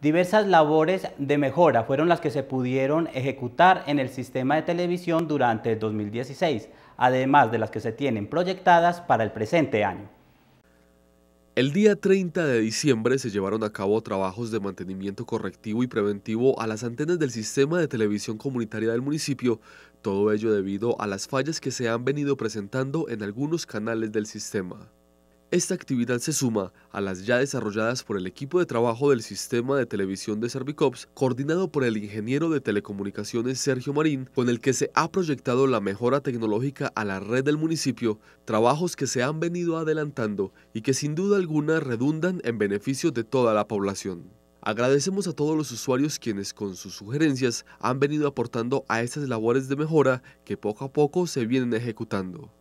Diversas labores de mejora fueron las que se pudieron ejecutar en el sistema de televisión durante el 2016, además de las que se tienen proyectadas para el presente año. El día 30 de diciembre se llevaron a cabo trabajos de mantenimiento correctivo y preventivo a las antenas del sistema de televisión comunitaria del municipio, todo ello debido a las fallas que se han venido presentando en algunos canales del sistema. Esta actividad se suma a las ya desarrolladas por el equipo de trabajo del sistema de televisión de Servicops, coordinado por el ingeniero de telecomunicaciones Sergio Marín, con el que se ha proyectado la mejora tecnológica a la red del municipio, trabajos que se han venido adelantando y que sin duda alguna redundan en beneficio de toda la población. Agradecemos a todos los usuarios quienes con sus sugerencias han venido aportando a estas labores de mejora que poco a poco se vienen ejecutando.